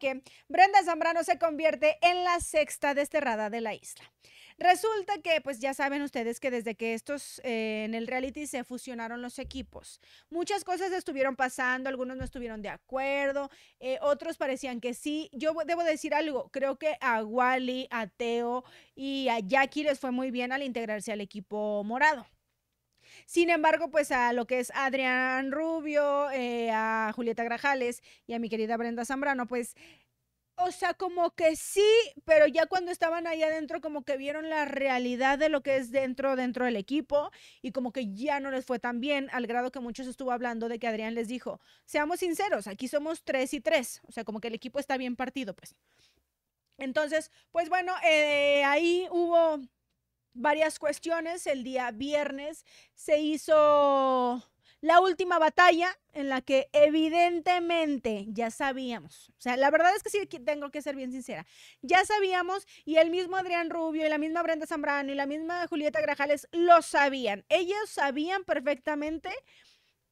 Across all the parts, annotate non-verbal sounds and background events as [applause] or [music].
que Brenda Zambrano se convierte en la sexta desterrada de la isla. Resulta que, pues ya saben ustedes que desde que estos eh, en el reality se fusionaron los equipos, muchas cosas estuvieron pasando, algunos no estuvieron de acuerdo, eh, otros parecían que sí. Yo debo decir algo, creo que a Wally, a Teo y a Jackie les fue muy bien al integrarse al equipo morado. Sin embargo, pues a lo que es Adrián Rubio, eh, a Julieta Grajales y a mi querida Brenda Zambrano, pues o sea, como que sí, pero ya cuando estaban ahí adentro, como que vieron la realidad de lo que es dentro, dentro del equipo, y como que ya no les fue tan bien, al grado que muchos estuvo hablando de que Adrián les dijo, seamos sinceros, aquí somos tres y tres, o sea, como que el equipo está bien partido, pues. Entonces, pues bueno, eh, ahí hubo varias cuestiones. El día viernes se hizo la última batalla en la que evidentemente ya sabíamos, o sea, la verdad es que sí tengo que ser bien sincera, ya sabíamos y el mismo Adrián Rubio y la misma Brenda Zambrano y la misma Julieta Grajales lo sabían, ellos sabían perfectamente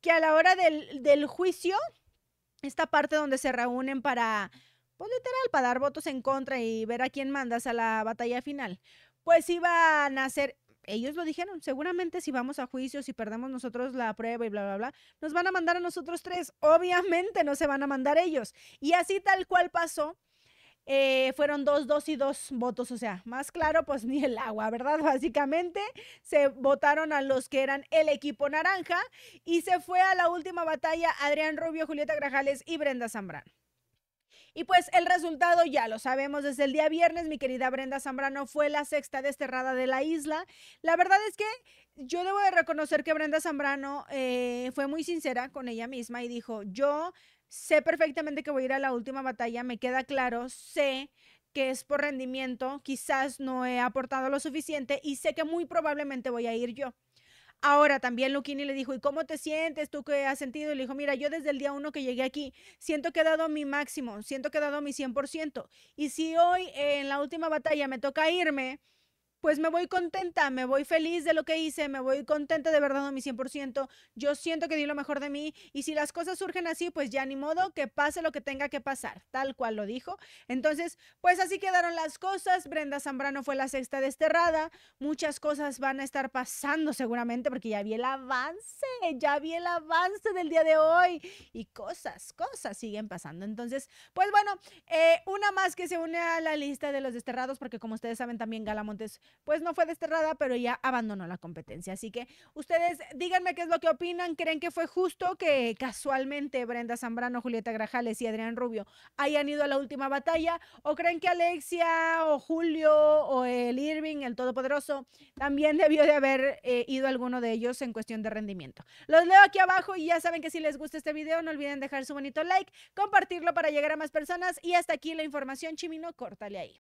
que a la hora del, juicio, esta parte donde se reúnen para, pues literal, para dar votos en contra y ver a quién mandas a la batalla final, pues iban a hacer, ellos lo dijeron, seguramente si vamos a juicio, si perdemos nosotros la prueba y bla, bla, bla, nos van a mandar a nosotros tres. Obviamente no se van a mandar ellos. Y así tal cual pasó. Eh, fueron dos, dos y dos votos, o sea, más claro, pues [laughs] ni el agua, ¿verdad? Básicamente se votaron a los que eran el equipo naranja y se fue a la última batalla Adrián Rubio, Julieta Grajales y Brenda Zambrano. Y pues el resultado ya lo sabemos desde el día viernes, mi querida Brenda Zambrano fue la sexta desterrada de la isla. La verdad es que yo debo de reconocer que Brenda Zambrano eh, fue muy sincera con ella misma y dijo, yo sé perfectamente que voy a ir a la última batalla, me queda claro, sé que es por rendimiento, quizás no he aportado lo suficiente y sé que muy probablemente voy a ir yo. Ahora también Luquini le dijo, ¿y cómo te sientes tú que has sentido? Y le dijo, mira, yo desde el día uno que llegué aquí, siento que he dado mi máximo, siento que he dado mi 100%. Y si hoy en la última batalla me toca irme, pues me voy contenta, me voy feliz de lo que hice, me voy contenta de verdad a mi 100%, yo siento que di lo mejor de mí y si las cosas surgen así, pues ya ni modo, que pase lo que tenga que pasar, tal cual lo dijo. Entonces, pues así quedaron las cosas, Brenda Zambrano fue la sexta desterrada, muchas cosas van a estar pasando seguramente porque ya vi el avance, ya vi el avance del día de hoy y cosas, cosas siguen pasando. Entonces, pues bueno, eh, una más que se une a la lista de los desterrados porque como ustedes saben también Galamontes pues no fue desterrada, pero ya abandonó la competencia. Así que ustedes díganme qué es lo que opinan. ¿Creen que fue justo que casualmente Brenda Zambrano, Julieta Grajales y Adrián Rubio hayan ido a la última batalla? ¿O creen que Alexia o Julio o el Irving, el Todopoderoso, también debió de haber eh, ido alguno de ellos en cuestión de rendimiento? Los leo aquí abajo y ya saben que si les gusta este video, no olviden dejar su bonito like, compartirlo para llegar a más personas y hasta aquí la información chimino, córtale ahí.